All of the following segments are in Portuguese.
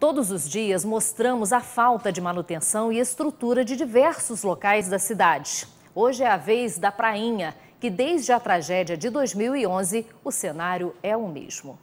Todos os dias mostramos a falta de manutenção e estrutura de diversos locais da cidade. Hoje é a vez da Prainha, que desde a tragédia de 2011 o cenário é o mesmo.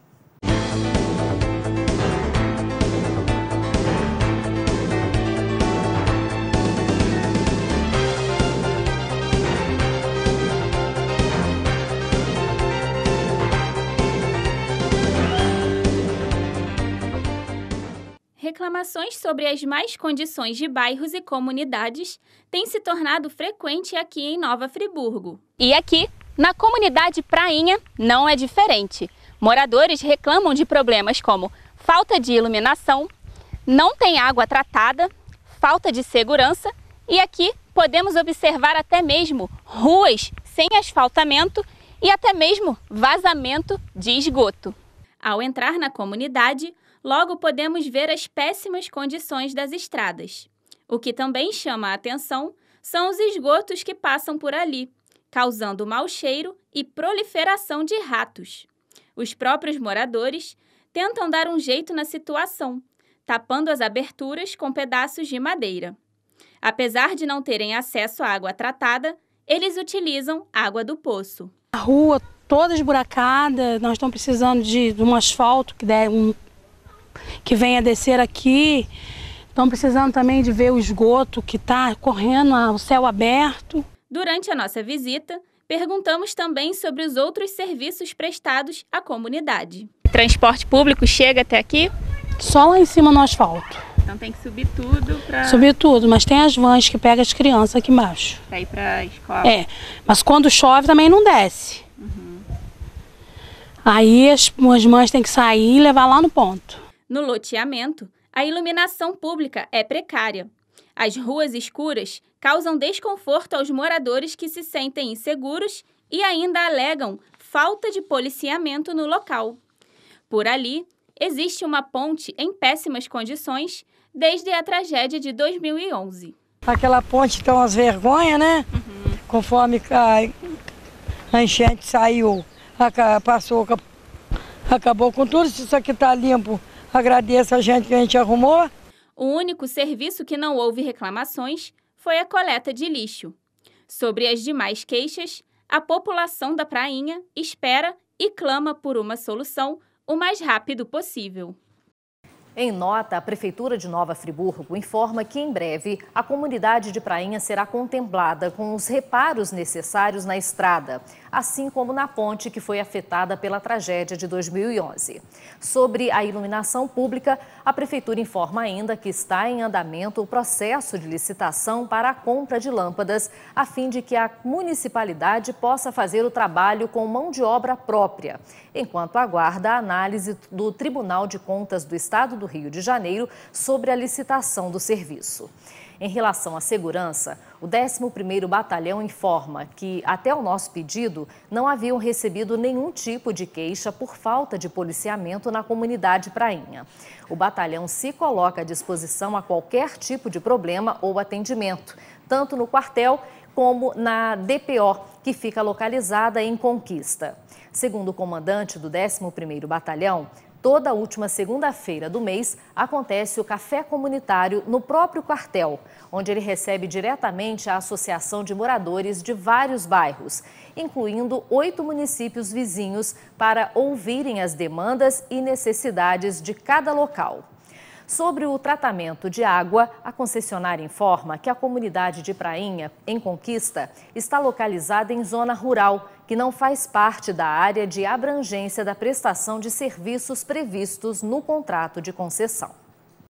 reclamações sobre as más condições de bairros e comunidades têm se tornado frequente aqui em Nova Friburgo. E aqui, na comunidade Prainha, não é diferente. Moradores reclamam de problemas como falta de iluminação, não tem água tratada, falta de segurança e aqui podemos observar até mesmo ruas sem asfaltamento e até mesmo vazamento de esgoto. Ao entrar na comunidade, Logo, podemos ver as péssimas condições das estradas. O que também chama a atenção são os esgotos que passam por ali, causando mau cheiro e proliferação de ratos. Os próprios moradores tentam dar um jeito na situação, tapando as aberturas com pedaços de madeira. Apesar de não terem acesso à água tratada, eles utilizam água do poço. A rua toda esburacada, nós estamos precisando de, de um asfalto que dê um que venha descer aqui. Estão precisando também de ver o esgoto que está correndo ao céu aberto. Durante a nossa visita, perguntamos também sobre os outros serviços prestados à comunidade. Transporte público chega até aqui? Só lá em cima no asfalto. Então tem que subir tudo para. Subir tudo, mas tem as vans que pegam as crianças aqui embaixo. Para ir para a escola. É, mas quando chove também não desce. Uhum. Aí as, as mães têm que sair e levar lá no ponto. No loteamento, a iluminação pública é precária. As ruas escuras causam desconforto aos moradores que se sentem inseguros e ainda alegam falta de policiamento no local. Por ali, existe uma ponte em péssimas condições desde a tragédia de 2011. Aquela ponte está é umas vergonhas, né? Uhum. Conforme a, enchente saiu, passou, acabou com tudo, isso aqui está limpo. Agradeço a gente que a gente arrumou. O único serviço que não houve reclamações foi a coleta de lixo. Sobre as demais queixas, a população da Prainha espera e clama por uma solução o mais rápido possível. Em nota, a Prefeitura de Nova Friburgo informa que em breve a comunidade de Prainha será contemplada com os reparos necessários na estrada, assim como na ponte que foi afetada pela tragédia de 2011. Sobre a iluminação pública, a Prefeitura informa ainda que está em andamento o processo de licitação para a compra de lâmpadas, a fim de que a municipalidade possa fazer o trabalho com mão de obra própria, enquanto aguarda a análise do Tribunal de Contas do Estado do Rio de Janeiro sobre a licitação do serviço. Em relação à segurança, o 11º Batalhão informa que, até o nosso pedido, não haviam recebido nenhum tipo de queixa por falta de policiamento na comunidade Prainha. O batalhão se coloca à disposição a qualquer tipo de problema ou atendimento, tanto no quartel como na DPO, que fica localizada em Conquista. Segundo o comandante do 11º Batalhão, Toda última segunda-feira do mês acontece o café comunitário no próprio quartel, onde ele recebe diretamente a associação de moradores de vários bairros, incluindo oito municípios vizinhos, para ouvirem as demandas e necessidades de cada local. Sobre o tratamento de água, a concessionária informa que a comunidade de Prainha, em Conquista, está localizada em zona rural, que não faz parte da área de abrangência da prestação de serviços previstos no contrato de concessão.